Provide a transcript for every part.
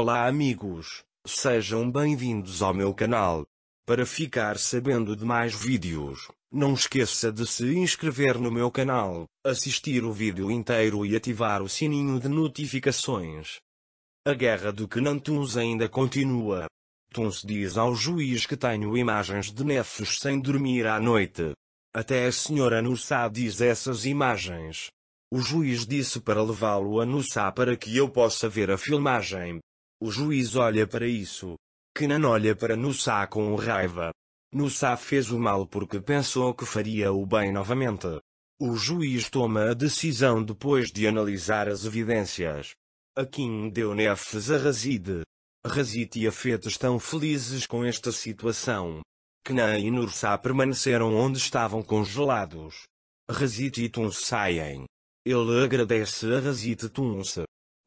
Olá amigos, sejam bem-vindos ao meu canal. Para ficar sabendo de mais vídeos, não esqueça de se inscrever no meu canal, assistir o vídeo inteiro e ativar o sininho de notificações. A guerra do Kenantuns ainda continua. Tuns diz ao juiz que tenho imagens de nefos sem dormir à noite. Até a senhora Nussá diz essas imagens. O juiz disse para levá-lo a Nussá para que eu possa ver a filmagem, o juiz olha para isso. não olha para Nussá com raiva. Nussá fez o mal porque pensou que faria o bem novamente. O juiz toma a decisão depois de analisar as evidências. A Kim deu nefes a Razid. Razid e Afet estão felizes com esta situação. Kna e Nursá permaneceram onde estavam congelados. Razit e Tuns saem. Ele agradece a Razit Tuns.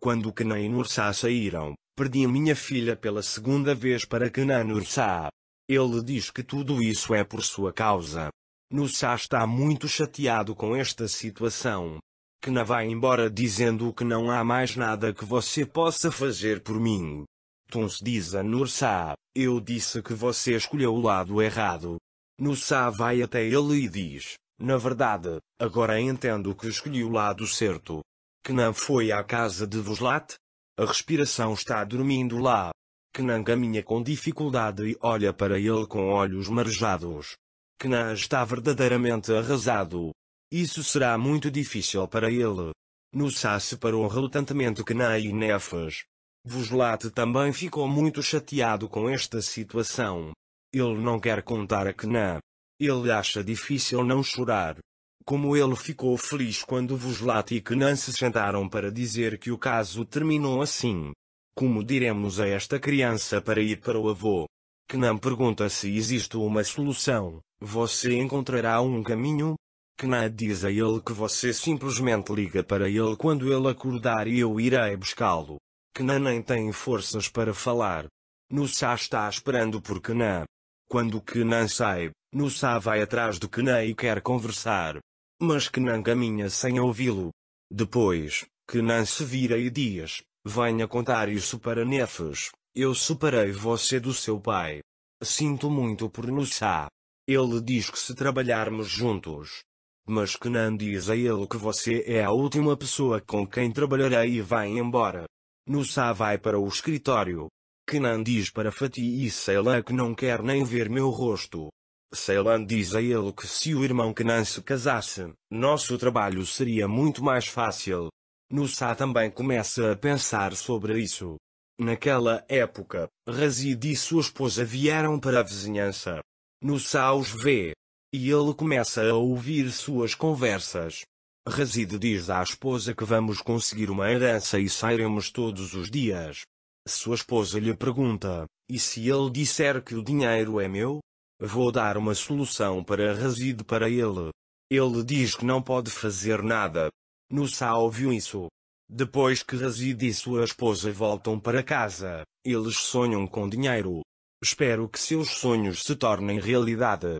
Quando Kna e Nursá saíram, Perdi minha filha pela segunda vez para Kenan Ursa. Ele diz que tudo isso é por sua causa. Nussá está muito chateado com esta situação. Kenan vai embora dizendo que não há mais nada que você possa fazer por mim. Tuns diz a Nursá, eu disse que você escolheu o lado errado. Nussá vai até ele e diz, na verdade, agora entendo que escolhi o lado certo. Kenan foi à casa de Voslat, a respiração está dormindo lá. Knan caminha com dificuldade e olha para ele com olhos marejados. Knan está verdadeiramente arrasado. Isso será muito difícil para ele. Nussá separou relutantemente Knan e Nefas. Vujlate também ficou muito chateado com esta situação. Ele não quer contar a Knan. Ele acha difícil não chorar. Como ele ficou feliz quando Vuslat e Kenan se sentaram para dizer que o caso terminou assim. Como diremos a esta criança para ir para o avô? Kenan pergunta se existe uma solução. Você encontrará um caminho? Kenan diz a ele que você simplesmente liga para ele quando ele acordar e eu irei buscá-lo. Kenan nem tem forças para falar. Nussá está esperando por Kenan. Quando Kenan sai, Nussá vai atrás de Kenan e quer conversar mas Kenan caminha sem ouvi-lo. Depois, Kenan se vira e diz, venha contar isso para Nefes, eu separei você do seu pai. Sinto muito por Nussá. Ele diz que se trabalharmos juntos. Mas Kenan diz a ele que você é a última pessoa com quem trabalharei e vai embora. Nussá vai para o escritório. Kenan diz para Fatih e lá que não quer nem ver meu rosto. Ceylan diz a ele que se o irmão Kenan se casasse, nosso trabalho seria muito mais fácil. Nussá também começa a pensar sobre isso. Naquela época, Razid e sua esposa vieram para a vizinhança. Nussá os vê. E ele começa a ouvir suas conversas. Razid diz à esposa que vamos conseguir uma herança e sairemos todos os dias. Sua esposa lhe pergunta, e se ele disser que o dinheiro é meu? Vou dar uma solução para Razid para ele. Ele diz que não pode fazer nada. Nussa ouviu isso. Depois que Razid e sua esposa voltam para casa, eles sonham com dinheiro. Espero que seus sonhos se tornem realidade.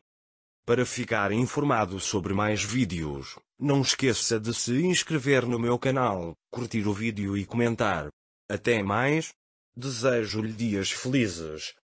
Para ficar informado sobre mais vídeos, não esqueça de se inscrever no meu canal, curtir o vídeo e comentar. Até mais! Desejo-lhe dias felizes.